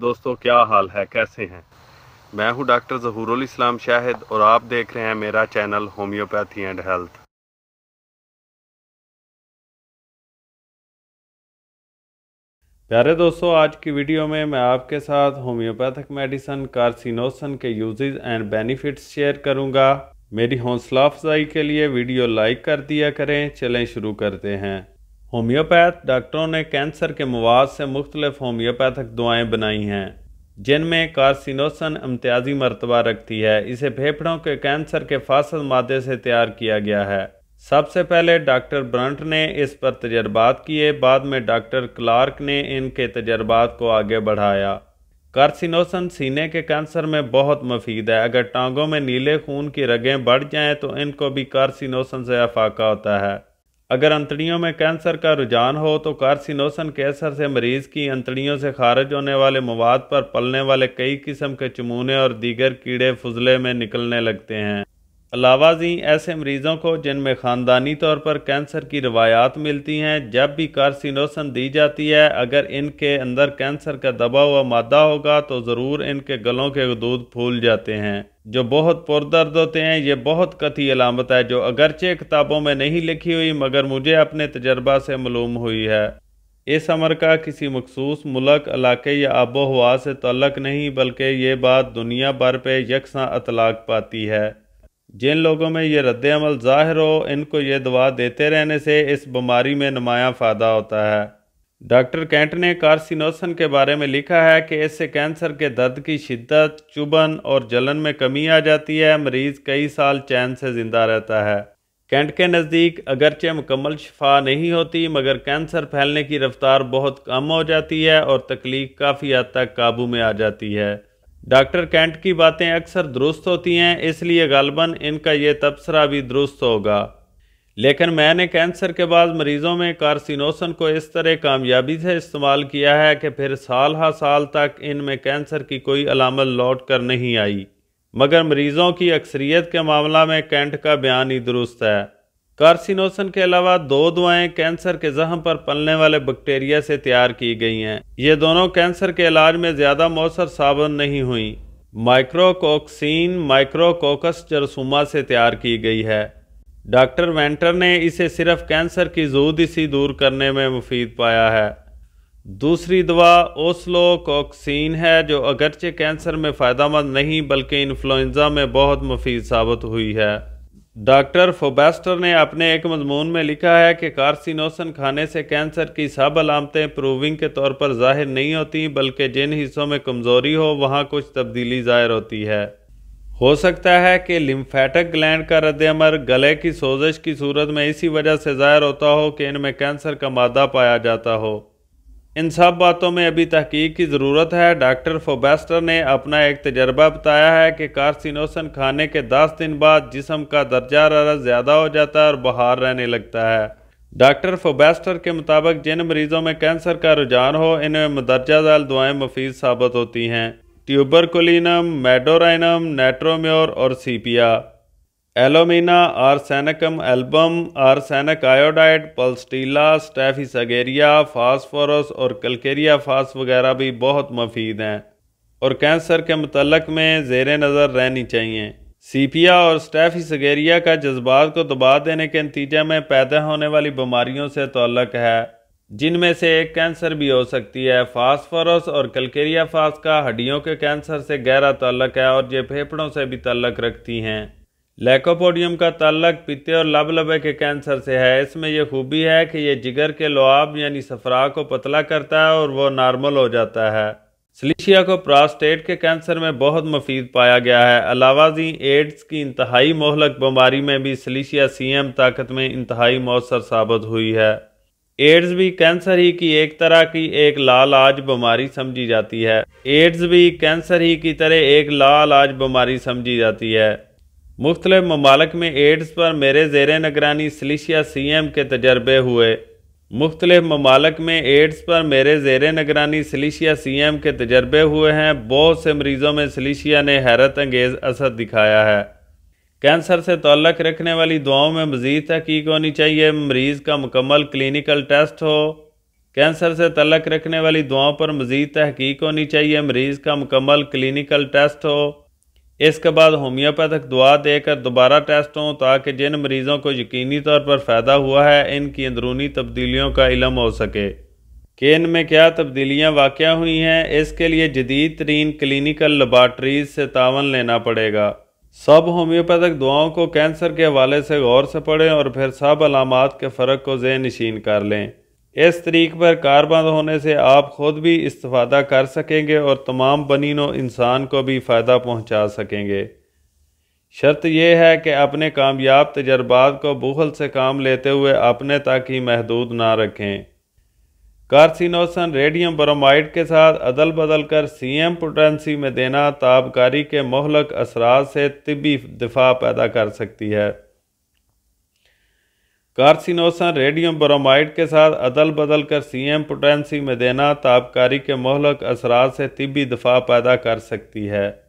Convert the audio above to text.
दोस्तों क्या हाल है कैसे हैं मैं हूं डॉक्टर जहूरुल इस्लाम शाहिद और आप देख रहे हैं मेरा चैनल होम्योपैथी एंड हेल्थ प्यारे दोस्तों आज की वीडियो में मैं आपके साथ होम्योपैथिक मेडिसन कार्सिनोसन के यूजेस एंड बेनिफिट्स शेयर करूंगा मेरी हौसला अफजाई के लिए वीडियो लाइक कर दिया करें चलें शुरू करते हैं होम्योपैथ डॉक्टरों ने कैंसर के मवाद से मुख्तलिफ होम्योपैथिक दवाएँ बनाई हैं जिनमें कार्सिनोसन इम्तियाजी मरतबा रखती है इसे फेफड़ों के कैंसर के फासद मादे से तैयार किया गया है सबसे पहले डॉक्टर ब्रंट ने इस पर तजर्बात किए बाद में डॉक्टर क्लार्क ने इनके तजर्बात को आगे बढ़ाया कार्सिनोसन सीने के कैंसर में बहुत मफीद है अगर टांगों में नीले खून की रगें बढ़ जाएं तो इनको भी कार्सिनोसन से अफाका होता है अगर अंतड़ियों में कैंसर का रुझान हो तो कार्सिनोसन कैंसर से मरीज की अंतड़ियों से खारिज होने वाले मवाद पर पलने वाले कई किस्म के चमूने और दीगर कीड़े फजले में निकलने लगते हैं अलावा जी ऐसे मरीज़ों को जिनमें ख़ानदानी तौर पर कैंसर की रवायात मिलती हैं जब भी कारसिनोसन दी जाती है अगर इनके अंदर कैंसर का दबा हुआ मादा होगा तो ज़रूर इनके गलों के दूध फूल जाते हैं जो बहुत पुरदर्द होते हैं ये बहुत कथी अलामत है जो अगरचे किताबों में नहीं लिखी हुई मगर मुझे अपने तजर्बा से मलूम हुई है इस अमर का किसी मखसूस मुलक इलाके या आबो से तलक नहीं बल्कि ये बात दुनिया भर पर यकसा अतलाक पाती है जिन लोगों में ये रद्दमल ज़ाहिर हो इनको ये दवा देते रहने से इस बीमारी में नुमायाँ फ़ायदा होता है डॉक्टर कैंट ने कार्सिनोसन के बारे में लिखा है कि इससे कैंसर के दर्द की शिद्दत चुभन और जलन में कमी आ जाती है मरीज़ कई साल चैन से ज़िंदा रहता है कैंट के नज़दीक अगरचे मुकम्मल शफा नहीं होती मगर कैंसर फैलने की रफ्तार बहुत कम हो जाती है और तकलीफ काफ़ी हद तक काबू में आ जाती है डॉक्टर कैंट की बातें अक्सर दुरुस्त होती हैं इसलिए गलबन इनका ये तबसरा भी दुरुस्त होगा लेकिन मैंने कैंसर के बाद मरीज़ों में कार्सिनोसन को इस तरह कामयाबी से इस्तेमाल किया है कि फिर साल हा साल तक इनमें कैंसर की कोई अलामत लौट कर नहीं आई मगर मरीज़ों की अक्सरियत के मामला में कैंट का बयान ही दुरुस्त है कार्सिनोसन के अलावा दो दवाएं कैंसर के जहम पर पलने वाले बैक्टीरिया से तैयार की गई हैं ये दोनों कैंसर के इलाज में ज़्यादा मौसर साबन नहीं हुई माइक्रोकोक्सिन माइक्रोकोकस जरसुमा से तैयार की गई है डॉक्टर वेंटर ने इसे सिर्फ कैंसर की जूद इसी दूर करने में मुफीद पाया है दूसरी दवा ओस्लोकोक्सिन है जो अगरचे कैंसर में फ़ायदा मंद नहीं बल्कि इन्फ्लुएंजा में बहुत मुफीद साबित हुई है डॉक्टर फोबेस्टर ने अपने एक मजमून में लिखा है कि कार्सिनोसन खाने से कैंसर की सब अलामतें प्रूविंग के तौर पर जाहिर नहीं होती बल्कि जिन हिस्सों में कमज़ोरी हो वहाँ कुछ तब्दीली जाहिर होती है हो सकता है कि लिम्फेटिक ग्लैंड का रद्दमर गले की सोजश की सूरत में इसी वजह से जाहिर होता हो कि इनमें कैंसर का मादा पाया जाता हो इन सब बातों में अभी तहकीक की ज़रूरत है डॉक्टर फोबेस्टर ने अपना एक तजर्बा बताया है कि कार्सिनोसन खाने के 10 दिन बाद जिसम का दर्जा हरारत ज़्यादा हो जाता है और बहार रहने लगता है डॉक्टर फोबेस्टर के मुताबिक जिन मरीज़ों में कैंसर का रुझान हो इनमें मदरजा दाल दुआएँ मुफीद साबित होती हैं ट्यूबरकोलिनम मेडोराइनम नेट्रोम्योर और sepia alumina arsenicum album arsenic iodide pulsatilla staphysagria phosphorus और कलकेरिया फास वगैरह भी बहुत मफीद हैं और कैंसर के मतलब में जेर नज़र रहनी चाहिए सीपिया और स्टैफिसगेरिया का जज्बात को दबा देने के नतीजे में पैदा होने वाली बीमारियों से तल्लक है जिनमें से एक कैंसर भी हो सकती है फास्फोरस और कलकेरिया फास का हड्डियों के कैंसर से गहरा तल्लक है और ये फेफड़ों से भी तल्लक रखती हैं लैकोपोडियम का ताल्लक पीते और लब लबे के कैंसर से है इसमें यह खूबी है कि यह जिगर के लोआब यानी सफरा को पतला करता है और वह नॉर्मल हो जाता है सलीशिया को प्रास्टेट के कैंसर में बहुत मफीद पाया गया है अलावाजी एड्स की इंतहाई मोहलक बीमारी में भी सलीशिया सीएम ताकत में इंतहाई मौसर साबित हुई है एड्स भी कैंसर ही की एक तरह की एक लालाज बीमारी समझी जाती है एड्स भी कैंसर ही की तरह एक लालाज बीमारी समझी जाती है मुख्तल ममालक में एड्स पर मेरे जेर निगरानी सलिशिया सी एम के तजर्बे हुए मुख्तल ममालक में एड्स पर मेरे जेर निगरानी सलिशिया सी एम के तजर्बे हुए हैं बहुत से मरीज़ों में सलिशिया ने हैरत अंगेज़ असर दिखाया है कैंसर से तल्लक रखने वाली दुआओं में मज़ीद तहकीक होनी चाहिए मरीज़ का मुकम्मल क्लिनिकल टेस्ट हो कैंसर से तल्लक रखने वाली दुआओं पर मज़ीद तहकीक होनी चाहिए मरीज़ का मुकम्मल क्लिनिकल टेस्ट हो इसके बाद होम्योपैथिक दवा देकर दोबारा टेस्ट हों ताकि जिन मरीज़ों को यकीनी तौर पर फ़ायदा हुआ है इनकी अंदरूनी तब्दीलियों का इलम हो सके कि में क्या तब्दीलियाँ वाक़ हुई हैं इसके लिए जदीद तरीन क्लिनिकल लबार्ट्रीज़ से तावन लेना पड़ेगा सब होम्योपैथिक दवाओं को कैंसर के हवाले से गौर से पढ़ें और फिर सब अलामत के फ़र्क को जे नशीन कर लें इस तरीक पर कार बंद होने से आप खुद भी इस्ता कर सकेंगे और तमाम बनी नो इंसान को भी फ़ायदा पहुँचा सकेंगे शर्त यह है कि अपने कामयाब तजर्बात को बुखल से काम लेते हुए अपने तक ही महदूद ना रखें कार्सिनोसन रेडियम ब्रोमाइड के साथ अदल बदल कर सी एम पोटेंसी में देना ताबकारी के महलक असरा से तबी दिफा पैदा कर सकती है कार्सिनोसन रेडियम ब्रोमाइड के साथ अदल बदल कर सी एम पोटेंसी में देना ताबकारी के मोहलक असरा से तिबी दफा पैदा कर सकती है